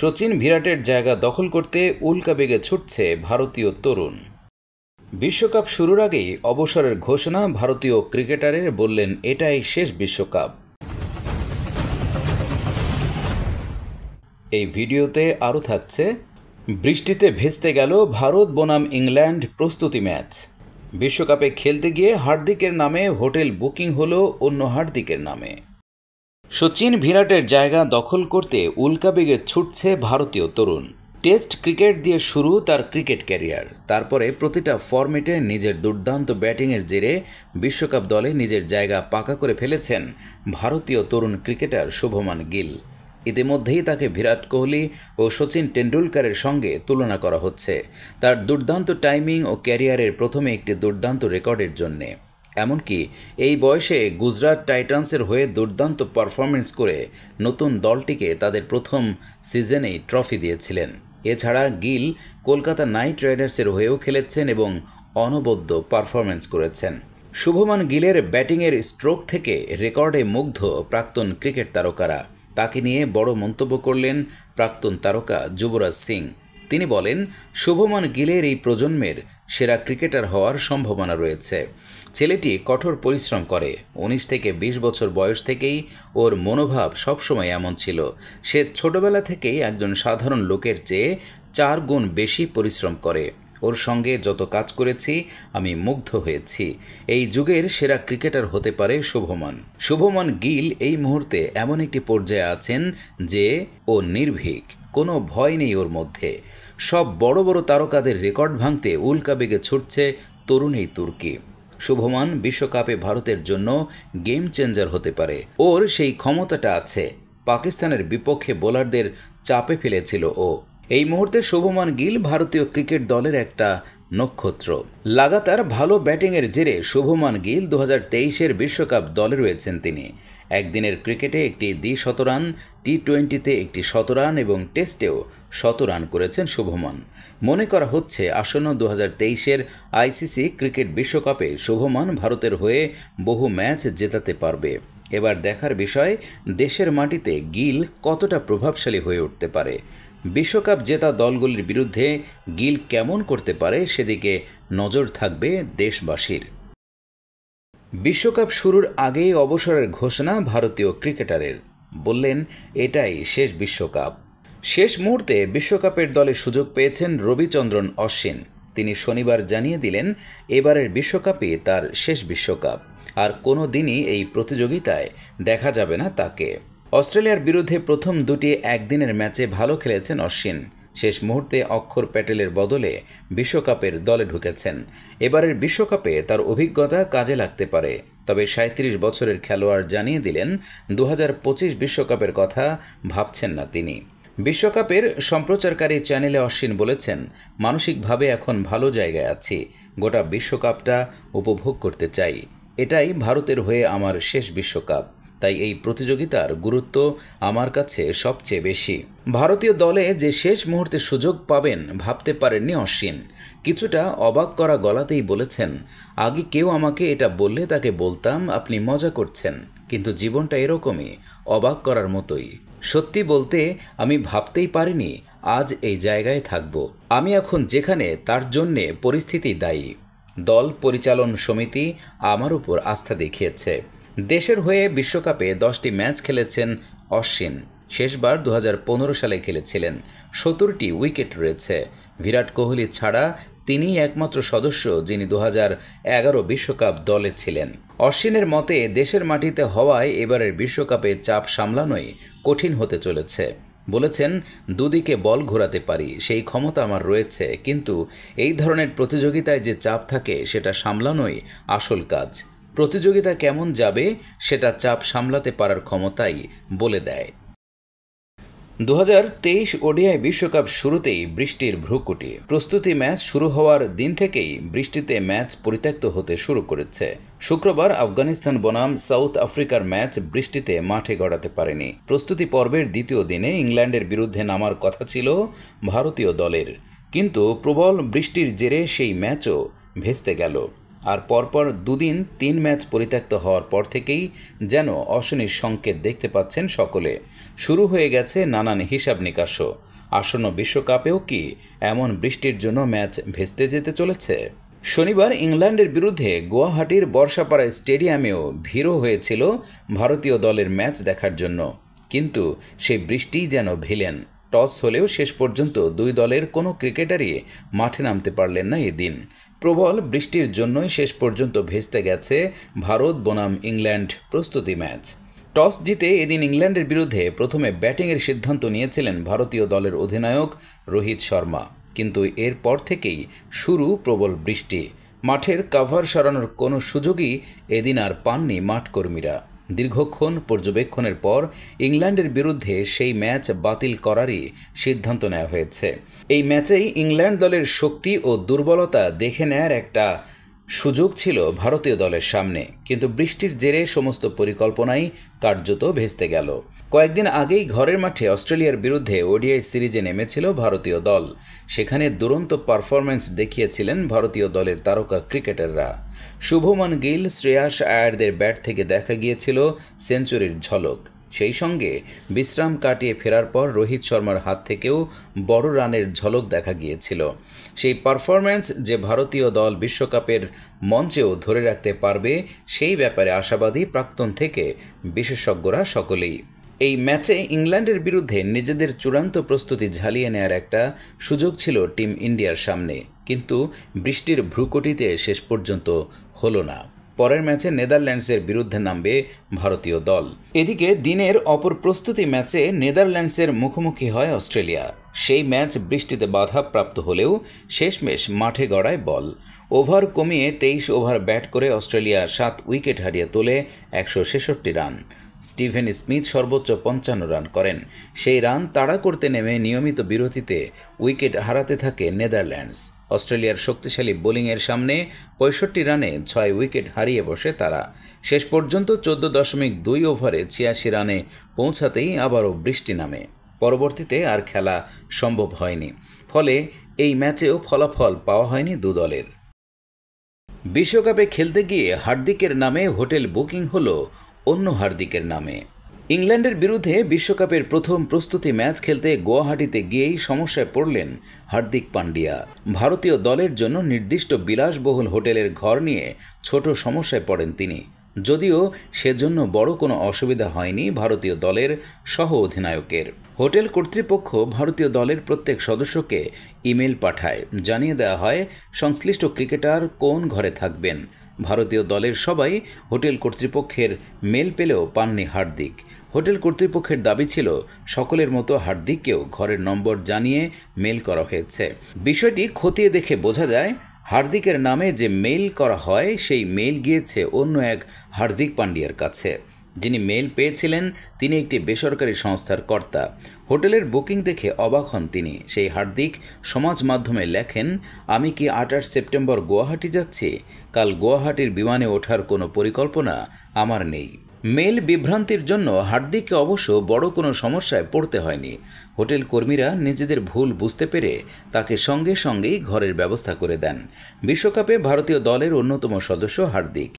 সচিন ভিরাটের জায়গা দখল করতে উল্কাবেগে ছুটছে ভারতীয় তরুণ বিশ্বকাপ শুরুর আগেই অবসরের ঘোষণা ভারতীয় ক্রিকেটারের বললেন এটাই শেষ বিশ্বকাপ এই ভিডিওতে আরও থাকছে বৃষ্টিতে ভেস্তে গেল ভারত বনাম ইংল্যান্ড প্রস্তুতি ম্যাচ বিশ্বকাপে খেলতে গিয়ে হার্দিকের নামে হোটেল বুকিং হলো অন্য হার্দিকের নামে সচিন ভিরাটের জায়গা দখল করতে উল্কাবেগে ছুটছে ভারতীয় তরুণ টেস্ট ক্রিকেট দিয়ে শুরু তার ক্রিকেট ক্যারিয়ার তারপরে প্রতিটা ফর্মেটে নিজের দুর্দান্ত ব্যাটিংয়ের জেরে বিশ্বকাপ দলে নিজের জায়গা পাকা করে ফেলেছেন ভারতীয় তরুণ ক্রিকেটার শুভমান গিল ইতিমধ্যেই তাকে বিরাট কোহলি ও সচিন টেন্ডুলকারের সঙ্গে তুলনা করা হচ্ছে তার দুর্দান্ত টাইমিং ও ক্যারিয়ারের প্রথমে একটি দুর্দান্ত রেকর্ডের জন্যে এমনকি এই বয়সে গুজরাট টাইটান্সের হয়ে দুর্দান্ত পারফরমেন্স করে নতুন দলটিকে তাদের প্রথম সিজনেই ট্রফি দিয়েছিলেন এছাড়া গিল কলকাতা নাইট রাইডার্সের হয়েও খেলেছেন এবং অনবদ্য পারফরমেন্স করেছেন শুভমান গিলের ব্যাটিংয়ের স্ট্রোক থেকে রেকর্ডে মুগ্ধ প্রাক্তন ক্রিকেট তারকারা তাকে নিয়ে বড় মন্তব্য করলেন প্রাক্তন তারকা যুবরাজ সিং তিনি বলেন শুভমান গিলের এই প্রজন্মের সেরা ক্রিকেটার হওয়ার সম্ভাবনা রয়েছে ছেলেটি কঠোর পরিশ্রম করে ১৯ থেকে ২০ বছর বয়স থেকেই ওর মনোভাব সবসময় এমন ছিল সে ছোটবেলা থেকেই একজন সাধারণ লোকের চেয়ে চার গুণ বেশি পরিশ্রম করে ওর সঙ্গে যত কাজ করেছি আমি মুগ্ধ হয়েছি এই যুগের সেরা ক্রিকেটার হতে পারে শুভমান শুভমান গিল এই মুহূর্তে এমন একটি পর্যায়ে আছেন যে ও নির্ভীক কোনো ভয় নেই ওর মধ্যে সব বড় বড় তারকাদের রেকর্ড ভাঙতে উল্কাবেগে ছুটছে তরুণ এই তুর্কি শুভমান বিশ্বকাপে ভারতের জন্য গেম চেঞ্জার হতে পারে ওর সেই ক্ষমতাটা আছে পাকিস্তানের বিপক্ষে বোলারদের চাপে ফেলেছিল ও এই মুহূর্তে শুভমান গিল ভারতীয় ক্রিকেট দলের একটা নক্ষত্র লাগাতার ভালো ব্যাটিংয়ের জেরে শুভমান গিল দু হাজার বিশ্বকাপ দলে রয়েছেন তিনি একদিনের ক্রিকেটে একটি দ্বি শতরান টি টোয়েন্টিতে একটি শতরান এবং টেস্টেও শতরান করেছেন শুভমান মনে করা হচ্ছে আসন্ন দু হাজার আইসিসি ক্রিকেট বিশ্বকাপে শুভমান ভারতের হয়ে বহু ম্যাচ জেতাতে পারবে এবার দেখার বিষয় দেশের মাটিতে গিল কতটা প্রভাবশালী হয়ে উঠতে পারে বিশ্বকাপ জেতা দলগুলির বিরুদ্ধে গিল কেমন করতে পারে সেদিকে নজর থাকবে দেশবাসীর বিশ্বকাপ শুরুর আগেই অবসরের ঘোষণা ভারতীয় ক্রিকেটারের বললেন এটাই শেষ বিশ্বকাপ শেষ মুহূর্তে বিশ্বকাপের দলে সুযোগ পেয়েছেন রবিচন্দ্রন অশ্বিন তিনি শনিবার জানিয়ে দিলেন এবারের বিশ্বকাপে তার শেষ বিশ্বকাপ আর কোনো দিনই এই প্রতিযোগিতায় দেখা যাবে না তাকে অস্ট্রেলিয়ার বিরুদ্ধে প্রথম দুটি একদিনের ম্যাচে ভালো খেলেছেন অশ্বিন শেষ মুহূর্তে অক্ষর প্যাটেলের বদলে বিশ্বকাপের দলে ঢুকেছেন এবারের বিশ্বকাপে তার অভিজ্ঞতা কাজে লাগতে পারে তবে সাঁত্রিশ বছরের খেলোয়াড় জানিয়ে দিলেন দু বিশ্বকাপের কথা ভাবছেন না তিনি বিশ্বকাপের সম্প্রচারকারী চ্যানেলে অশ্বিন বলেছেন মানসিকভাবে এখন ভালো জায়গায় আছি গোটা বিশ্বকাপটা উপভোগ করতে চাই এটাই ভারতের হয়ে আমার শেষ বিশ্বকাপ তাই এই প্রতিযোগিতার গুরুত্ব আমার কাছে সবচেয়ে বেশি ভারতীয় দলে যে শেষ মুহূর্তে সুযোগ পাবেন ভাবতে পারেননি অশ্বিন কিছুটা অবাক করা গলাতেই বলেছেন আগে কেউ আমাকে এটা বললে তাকে বলতাম আপনি মজা করছেন কিন্তু জীবনটা এরকমই অবাক করার মতোই সত্যি বলতে আমি ভাবতেই পারিনি আজ এই জায়গায় থাকব আমি এখন যেখানে তার জন্যে পরিস্থিতি দায়ী দল পরিচালন সমিতি আমার উপর আস্থা দেখিয়েছে দেশের হয়ে বিশ্বকাপে দশটি ম্যাচ খেলেছেন অশ্বিন শেষবার দু সালে খেলেছিলেন সত্তরটি উইকেট রয়েছে বিরাট কোহলি ছাড়া তিনি একমাত্র সদস্য যিনি দু এগারো বিশ্বকাপ দলে ছিলেন অশ্বিনের মতে দেশের মাটিতে হওয়ায় এবারের বিশ্বকাপে চাপ সামলানোই কঠিন হতে চলেছে বলেছেন দুদিকে বল ঘোরাতে পারি সেই ক্ষমতা আমার রয়েছে কিন্তু এই ধরনের প্রতিযোগিতায় যে চাপ থাকে সেটা সামলানোই আসল কাজ প্রতিযোগিতা কেমন যাবে সেটা চাপ সামলাতে পারার ক্ষমতাই বলে দেয় দু হাজার তেইশ ওডিআই বিশ্বকাপ শুরুতেই বৃষ্টির ভ্রুকুটি প্রস্তুতি ম্যাচ শুরু হওয়ার দিন থেকেই বৃষ্টিতে ম্যাচ পরিত্যক্ত হতে শুরু করেছে শুক্রবার আফগানিস্তান বনাম সাউথ আফ্রিকার ম্যাচ বৃষ্টিতে মাঠে গড়াতে পারেনি প্রস্তুতি পর্বের দ্বিতীয় দিনে ইংল্যান্ডের বিরুদ্ধে নামার কথা ছিল ভারতীয় দলের কিন্তু প্রবল বৃষ্টির জেরে সেই ম্যাচও ভেস্তে গেল আর পরপর দুদিন তিন ম্যাচ পরিত্যক্ত হওয়ার পর থেকেই যেন অশনির সংকেত দেখতে পাচ্ছেন সকলে শুরু হয়ে গেছে নানান হিসাব নিকাশও আসন্ন বিশ্বকাপেও কি এমন বৃষ্টির জন্য ম্যাচ ভেস্তে যেতে চলেছে শনিবার ইংল্যান্ডের বিরুদ্ধে গুয়াহাটির বর্ষাপাড়া স্টেডিয়ামেও ভিড়ও হয়েছিল ভারতীয় দলের ম্যাচ দেখার জন্য কিন্তু সেই বৃষ্টিই যেন ভিলেন টস হলেও শেষ পর্যন্ত দুই দলের কোনো ক্রিকেটারই মাঠে নামতে পারলেন না এদিন প্রবল বৃষ্টির জন্যই শেষ পর্যন্ত ভেস্তে গেছে ভারত বনাম ইংল্যান্ড প্রস্তুতি ম্যাচ টস জিতে এদিন ইংল্যান্ডের বিরুদ্ধে প্রথমে ব্যাটিংয়ের সিদ্ধান্ত নিয়েছিলেন ভারতীয় দলের অধিনায়ক রোহিত শর্মা কিন্তু এরপর থেকেই শুরু প্রবল বৃষ্টি মাঠের কাভার সরানোর কোনো সুযোগই এদিন আর পাননি মাঠকর্মীরা দীর্ঘক্ষণ পর্যবেক্ষণের পর ইংল্যান্ডের বিরুদ্ধে সেই ম্যাচ বাতিল করারই সিদ্ধান্ত নেওয়া হয়েছে এই ম্যাচেই ইংল্যান্ড দলের শক্তি ও দুর্বলতা দেখে নেয়ার একটা সুযোগ ছিল ভারতীয় দলের সামনে কিন্তু বৃষ্টির জেরে সমস্ত পরিকল্পনাই কার্যত ভেস্তে গেল কয়েকদিন আগেই ঘরের মাঠে অস্ট্রেলিয়ার বিরুদ্ধে ওডিআই সিরিজে নেমেছিল ভারতীয় দল সেখানে দুরন্ত পারফরম্যান্স দেখিয়েছিলেন ভারতীয় দলের তারকা ক্রিকেটাররা শুভমান গিল শ্রেয়াস আয়ারদের ব্যাট থেকে দেখা গিয়েছিল সেঞ্চুরির ঝলক সেই সঙ্গে বিশ্রাম কাটিয়ে ফেরার পর রোহিত শর্মার হাত থেকেও বড় রানের ঝলক দেখা গিয়েছিল সেই পারফরম্যান্স যে ভারতীয় দল বিশ্বকাপের মঞ্চেও ধরে রাখতে পারবে সেই ব্যাপারে আশাবাদী প্রাক্তন থেকে বিশেষজ্ঞরা সকলেই এই ম্যাচে ইংল্যান্ডের বিরুদ্ধে নিজেদের চূড়ান্ত প্রস্তুতি ঝালিয়ে নেয়ার একটা সুযোগ ছিল টিম ইন্ডিয়ার সামনে কিন্তু বৃষ্টির ভ্রুকটিতে শেষ পর্যন্ত হলো না পরের ম্যাচে নেদারল্যান্ডসের বিরুদ্ধে নামবে ভারতীয় দল এদিকে দিনের অপর প্রস্তুতি ম্যাচে নেদারল্যান্ডসের মুখোমুখি হয় অস্ট্রেলিয়া সেই ম্যাচ বৃষ্টিতে বাধাপ্রাপ্ত হলেও শেষমেশ মাঠে গড়ায় বল ওভার কমিয়ে তেইশ ওভার ব্যাট করে অস্ট্রেলিয়া সাত উইকেট হারিয়ে তোলে একশো ছেষট্টি রান স্টিভেন স্মিথ সর্বোচ্চ পঞ্চান্ন রান করেন সেই রান তাড়া করতে নেমে নিয়মিত বিরতিতে উইকেট হারাতে থাকে নেদারল্যান্ডস অস্ট্রেলিয়ার শক্তিশালী বোলিংয়ের সামনে পঁয়ষট্টি রানে ছয় উইকেট হারিয়ে বসে তারা শেষ পর্যন্ত চোদ্দ দশমিক দুই ওভারে ছিয়াশি রানে পৌঁছাতেই আবারও বৃষ্টি নামে পরবর্তীতে আর খেলা সম্ভব হয়নি ফলে এই ম্যাচেও ফলাফল পাওয়া হয়নি দু দলের বিশ্বকাপে খেলতে গিয়ে হার্দিকের নামে হোটেল বুকিং হল অন্য হার্দিকের নামে ইংল্যান্ডের বিরুদ্ধে বিশ্বকাপের প্রথম প্রস্তুতি ম্যাচ খেলতে গুয়াহাটিতে গিয়েই সমস্যায় পড়লেন হার্দিক পান্ডিয়া ভারতীয় দলের জন্য নির্দিষ্ট বিলাসবহুল হোটেলের ঘর নিয়ে ছোট সমস্যায় পড়েন তিনি যদিও সেজন্য বড় কোনো অসুবিধা হয়নি ভারতীয় দলের সহ অধিনায়কের হোটেল কর্তৃপক্ষ ভারতীয় দলের প্রত্যেক সদস্যকে ইমেল পাঠায় জানিয়ে দেওয়া হয় সংশ্লিষ্ট ক্রিকেটার কোন ঘরে থাকবেন ভারতীয় দলের সবাই হোটেল কর্তৃপক্ষের মেল পেলেও পাননি হার্দিক হোটেল কর্তৃপক্ষের দাবি ছিল সকলের মতো হার্দিককেও ঘরের নম্বর জানিয়ে মেল করা হয়েছে বিষয়টি খতিয়ে দেখে বোঝা যায় হার্দিকের নামে যে মেইল করা হয় সেই মেল গিয়েছে অন্য এক হার্দিক পান্ডিয়ার কাছে যিনি মেল পেয়েছিলেন তিনি একটি বেসরকারি সংস্থার কর্তা হোটেলের বুকিং দেখে অবাক হন তিনি সেই হার্দিক সমাজ মাধ্যমে লেখেন আমি কি আঠাশ সেপ্টেম্বর গুয়াহাটি যাচ্ছি কাল গুয়াহাটির বিমানে ওঠার কোনো পরিকল্পনা আমার নেই মেল বিভ্রান্তির জন্য হার্দিককে অবশ্য বড় কোনো সমস্যায় পড়তে হয়নি হোটেল কর্মীরা নিজেদের ভুল বুঝতে পেরে তাকে সঙ্গে সঙ্গেই ঘরের ব্যবস্থা করে দেন বিশ্বকাপে ভারতীয় দলের অন্যতম সদস্য হার্দিক